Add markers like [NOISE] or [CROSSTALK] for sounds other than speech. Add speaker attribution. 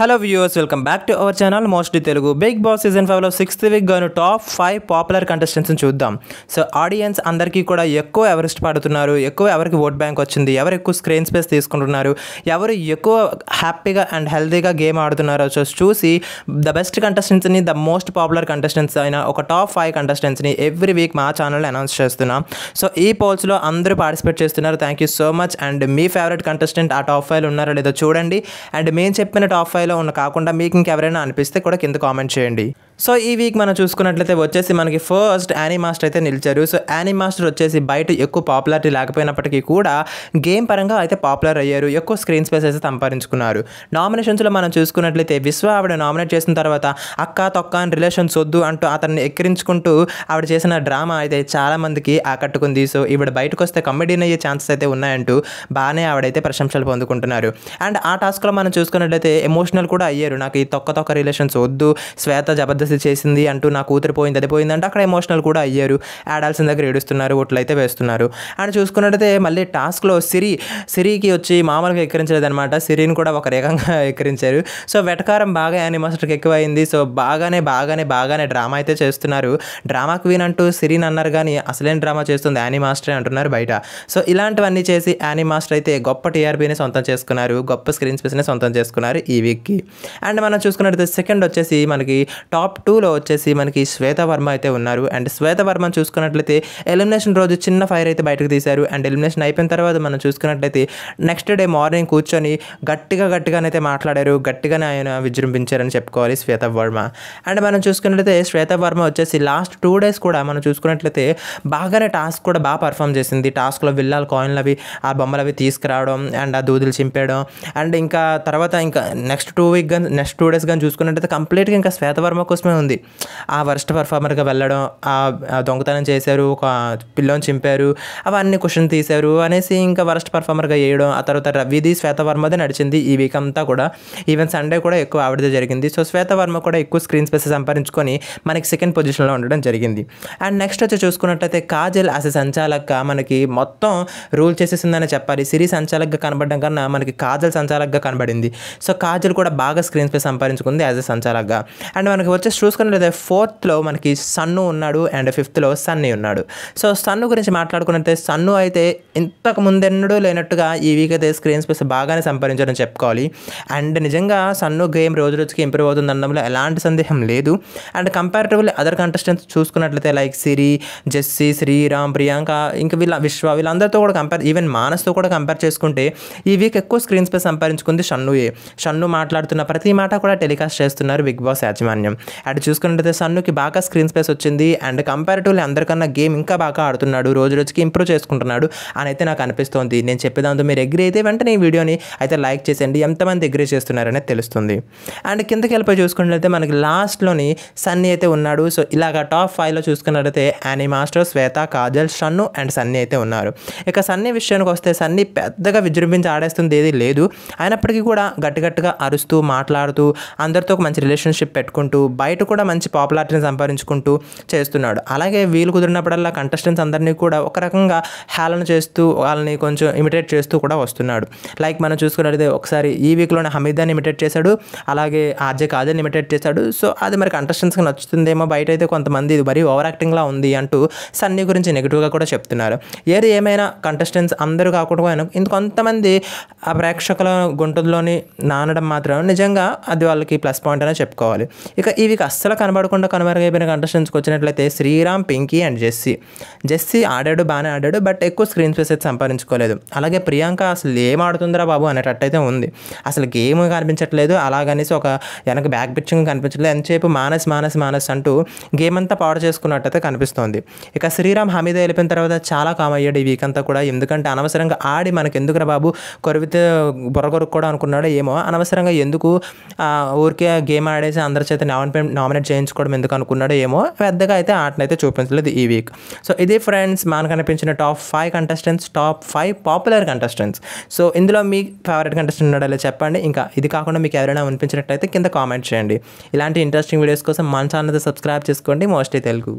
Speaker 1: hello viewers welcome back to our channel mostly Telugu Bigg Boss season ఫైవ్లో sixth week గాను top five popular కంటెస్టెంట్స్ని చూద్దాం so audience అందరికీ కూడా ఎక్కువ ఎవరెస్ట్ పాడుతున్నారు ఎక్కువ ఎవరికి ఓట్ బ్యాంక్ వచ్చింది ఎవరు ఎక్కువ స్క్రీన్ స్పేస్ తీసుకుంటున్నారు ఎవరు ఎక్కువ హ్యాపీగా అండ్ హెల్తీగా గేమ్ ఆడుతున్నారో సో చూసి ద బెస్ట్ కంటెస్టెంట్స్ని ద మోస్ట్ పాపులర్ కంటెస్టెంట్స్ అయిన ఒక టాప్ ఫైవ్ కంటెస్టెంట్స్ని ఎవ్రీ వీక్ మా ఛానల్ అనౌన్స్ చేస్తున్నాం సో ఈ పోల్స్లో అందరూ పార్టిసిపేట్ చేస్తున్నారు thank you so much and మీ ఫేవరెట్ కంటెస్టెంట్ ఆ టాప్ ఫైవ్లో ఉన్నారో లేదో చూడండి అండ్ మేము చెప్పిన టాప్ ఫైవ్ ఉన్న కాకుండా మీకు ఇంకెవరైనా అనిపిస్తే కూడా కింద కామెంట్ చేయండి సో ఈ వీక్ మనం చూసుకున్నట్లయితే వచ్చేసి మనకి ఫస్ట్ యానీ మాస్టర్ అయితే నిలిచారు సో యానీ మాస్టర్ వచ్చేసి బయట ఎక్కువ పాపులారిటీ లేకపోయినప్పటికీ కూడా గేమ్ పరంగా అయితే పాపులర్ అయ్యారు ఎక్కువ స్క్రీన్ స్పేస్ అయితే సంపాదించుకున్నారు నామినేషన్స్లో మనం చూసుకున్నట్లయితే విశ్వ ఆవిడ నామినేట్ చేసిన తర్వాత అక్క తొక్క అని రిలేషన్స్ వద్దు అంటూ అతన్ని ఎక్కిరించుకుంటూ ఆవిడ చేసిన డ్రామా అయితే చాలామందికి ఆకట్టుకుంది సో ఈవిడ బయటకు వస్తే కమెడీన్ అయ్యే ఛాన్సెస్ అయితే ఉన్నాయంటూ బాగానే ఆవిడైతే ప్రశంసలు పొందుకుంటున్నారు అండ్ ఆ టాస్క్లో మనం చూసుకున్నట్లయితే ఎమోషనల్ కూడా అయ్యారు నాకు ఈ తొక్క తొక్క రిలేషన్స్ వద్దు శ్వేత జబర్దస్త్ ప్రాసెస్ చేసింది అంటూ నా కూతురు పోయింది అది పోయిందంటే అక్కడ ఎమోషనల్ కూడా అయ్యారు ఆడాల్సిన దగ్గర ఏడుస్తున్నారు ఒట్లు అయితే వేస్తున్నారు అండ్ చూసుకున్నట్టయితే మళ్ళీ టాస్క్లో సిరి సిరికి వచ్చి మామూలుగా ఎక్కిరించలేదనమాట సిరిని కూడా ఒక రేఖంగా [LAUGHS] ఎక్కిరించారు సో వెటకారం బాగా యానిమాస్టర్కి ఎక్కువైంది సో బాగానే బాగానే బాగానే డ్రామా అయితే చేస్తున్నారు డ్రామా క్వీన్ అంటూ సిరిని అన్నారు కానీ అసలేం డ్రామా చేస్తుంది యానీ మాస్టర్ అంటున్నారు బయట సో ఇలాంటివన్నీ చేసి యానీ మాస్టర్ అయితే గొప్ప టీఆర్పీని సొంతం చేసుకున్నారు గొప్ప స్క్రీన్ స్పేస్ని సొంతం చేసుకున్నారు ఈ వీక్కి అండ్ మనం చూసుకున్నట్లయితే సెకండ్ వచ్చేసి మనకి టాప్ టూలో వచ్చేసి మనకి శ్వేత వర్మ అయితే ఉన్నారు అండ్ శ్వేత వర్మ చూసుకున్నట్లయితే ఎలిమినేషన్ రోజు చిన్న ఫైర్ అయితే బయటకు తీశారు అండ్ ఎలిమినేషన్ అయిపోయిన తర్వాత మనం చూసుకున్నట్లయితే నెక్స్ట్ డే మార్నింగ్ కూర్చొని గట్టిగా గట్టిగానైతే మాట్లాడారు గట్టిగానే ఆయన విజృంభించారని చెప్పుకోవాలి శ్వేత వర్మ అండ్ మనం చూసుకున్నట్లయితే శ్వేత వర్మ వచ్చేసి లాస్ట్ టూ డేస్ కూడా మనం చూసుకున్నట్లయితే బాగానే టాస్క్ కూడా బాగా పర్ఫామ్ చేసింది టాస్క్లో విల్లాలు కాయిన్లు అవి ఆ బొమ్మలు అవి తీసుకురావడం అండ్ ఆ దూదులు చింపేయడం అండ్ ఇంకా తర్వాత ఇంకా నెక్స్ట్ టూ వీక్ కానీ నెక్స్ట్ టూ డేస్ కానీ చూసుకున్నట్లయితే కంప్లీట్గా ఇంకా శ్వేత వర్మ కోసం కోసమే ఉంది ఆ వర్స్ట్ పర్ఫార్మర్గా వెళ్ళడం ఆ దొంగతనం చేశారు ఒక పిల్లని చింపారు అవన్నీ క్వశ్చన్ తీశారు అనేసి ఇంకా వర్స్ట్ పర్ఫార్మర్గా వేయడం ఆ తర్వాత రవిది శ్వేతవర్మదే నడిచింది ఈ వీక్ అంతా కూడా ఈవెన్ సండే కూడా ఎక్కువ ఆవిడదే జరిగింది సో శ్వేతవర్మ కూడా ఎక్కువ స్క్రీన్ స్పేస్ సంపాదించుకొని మనకి సెకండ్ పొజిషన్లో ఉండడం జరిగింది అండ్ నెక్స్ట్ వచ్చి చూసుకున్నట్లయితే కాజల్ అసలు సంచాలక మనకి మొత్తం రూల్ చేసేసిందని చెప్పాలి సిరీ సంచాలక్గా కనబడడం కన్నా మనకి కాజల్ సంచాలక్గా కనబడింది సో కాజల్ కూడా బాగా స్క్రీన్ స్పేస్ సంపాదించుకుంది యాజ్ ఎ సంచాలక్గా అండ్ మనకి వచ్చే నెక్స్ట్ చూసుకున్నట్లయితే ఫోర్త్లో మనకి సన్ను ఉన్నాడు అండ్ ఫిఫ్త్లో సన్నీ ఉన్నాడు సో సన్ను గురించి మాట్లాడుకున్నట్లయితే సన్ను అయితే ఇంతకు ముందెన్నడూ లేనట్టుగా ఈ వీక్ అయితే స్క్రీన్ స్పేస్ బాగానే సంపాదించడం చెప్పుకోవాలి అండ్ నిజంగా సన్ను గేమ్ రోజు రోజుకి ఇంప్రూవ్ అవుతుంది అనడంలో ఎలాంటి సందేహం లేదు అండ్ కంపారిటివ్లీ అదర్ కంటెస్టెంట్స్ చూసుకున్నట్లయితే లైక్ సిరి జెస్సీ శ్రీరామ్ ప్రియాంక ఇంకా వీళ్ళ విశ్వ వీళ్ళందరితో కూడా కంపేర్ ఈవెన్ మానస్తో కూడా కంపేర్ చేసుకుంటే ఈ వీక్ ఎక్కువ స్క్రీన్ స్పేస్ సంపాదించుకుంది షన్నుయే షన్ను మాట్లాడుతున్న ప్రతి మాట కూడా టెలికాస్ట్ చేస్తున్నారు బిగ్ బాస్ యాజమాన్యం అటు చూసుకున్నట్టయితే సన్నుకి బాగా స్క్రీన్ స్పేస్ వచ్చింది అండ్ కంపారిటివ్లీ అందరికన్నా గేమ్ ఇంకా బాగా ఆడుతున్నాడు రోజు రోజుకి ఇంప్రూవ్ చేసుకుంటున్నాడు అని అయితే నాకు అనిపిస్తోంది నేను చెప్పేదాంతో మీరు ఎగ్రీ అయితే వెంటనే ఈ వీడియోని అయితే లైక్ చేసేయండి ఎంతమంది ఎగ్రీ చేస్తున్నారనే తెలుస్తుంది అండ్ కిందకి వెళ్ళిపోయి చూసుకున్నట్లయితే మనకి లాస్ట్లోని సన్నీ అయితే ఉన్నాడు సో ఇలాగ టాప్ ఫైవ్లో చూసుకున్నట్లయితే యానీ మాస్టర్ శ్వేత కాజల్ షన్ను అండ్ సన్నీ అయితే ఉన్నారు ఇక సన్నీ విషయానికి వస్తే సన్నీ పెద్దగా విజృంభించి ఆడేస్తుంది ఏది లేదు అయినప్పటికీ కూడా గట్టిగట్టుగా అరుస్తూ మాట్లాడుతూ అందరితో ఒక మంచి రిలేషన్షిప్ పెట్టుకుంటూ బయట బయట కూడా మంచి పాపులారిటీని సంపాదించుకుంటూ చేస్తున్నాడు అలాగే వీలు కుదిరినప్పుడల్లా కంటెస్టెంట్స్ అందరినీ కూడా ఒక రకంగా హేళన చేస్తూ వాళ్ళని కొంచెం ఇమిటేట్ చేస్తూ కూడా వస్తున్నాడు లైక్ మనం చూసుకున్నట్లయితే ఒకసారి ఈ వీక్లోనే హమీదాన్ని ఇమిటేట్ చేశాడు అలాగే ఆర్జే కాజల్ని ఇమిటేట్ చేశాడు సో అది మరి కంటెస్టెంట్స్కి నచ్చుతుందేమో బయట అయితే కొంతమంది ఇది మరీ ఓవర్ యాక్టింగ్లా ఉంది అంటూ సన్నీ గురించి నెగిటివ్గా కూడా చెప్తున్నారు ఏది ఏమైనా కంటెస్టెంట్స్ అందరూ కాకుండా కొంతమంది ఆ ప్రేక్షకుల గుంటల్లోని నానడం మాత్రం నిజంగా అది వాళ్ళకి ప్లస్ పాయింట్ అనే చెప్పుకోవాలి ఇక ఈ మీకు అస్సలు కనబడకుండా కనుమరుగైపోయిన కంటెస్టెంట్స్కి వచ్చినట్లయితే శ్రీరామ్ పింకీ అండ్ జెస్సీ జెస్సీ ఆడాడు బాగానే ఆడాడు బట్ ఎక్కువ స్క్రీన్ స్పేస్ అయితే సంపాదించుకోలేదు అలాగే ప్రియాంక అసలు ఏం ఆడుతుందిరా బాబు అనేటట్టయితే ఉంది అసలు గేమ్ కనిపించట్లేదు అలాగనేసి ఒక వెనక బ్యాక్ పిచ్చింగ్ కనిపించలేదు ఎంతసేపు మానస్ మానస్ మానస్ అంటూ గేమ్ అంతా పాడు చేసుకున్నట్టయితే కనిపిస్తోంది ఇక శ్రీరామ్ హమీద్ వెళ్ళిపోయిన తర్వాత చాలా కామ్ అయ్యాడు ఈ వీక్ అంతా కూడా ఎందుకంటే అనవసరంగా ఆడి మనకి ఎందుకురా బాబు కొరివితే బుర్రగొరుకు కూడా అనుకున్నాడో ఏమో అనవసరంగా ఎందుకు ఊరికే గేమ్ ఆడేసి అందరి చేత నవన్ నామినేట్ చేయించుకోవడం ఎందుకు అనుకున్నాడో ఏమో పెద్దగా అయితే ఆటను అయితే చూపించలేదు ఈ వీక్ సో ఇది ఫ్రెండ్స్ మనకు కనిపించిన top five contestants top five popular contestants so ఇందులో మీ ఫేవరెట్ కంటెస్టెంట్ ఉన్నాడో చెప్పండి ఇంకా ఇది కాకుండా మీకు ఎవరైనా అనిపించినట్లయితే కింద కామెంట్ చేయండి ఇలాంటి ఇంట్రెస్టింగ్ వీడియోస్ కోసం మన ఛానల్ సబ్స్క్రైబ్ చేసుకోండి మోస్ట్లీ తెలుగు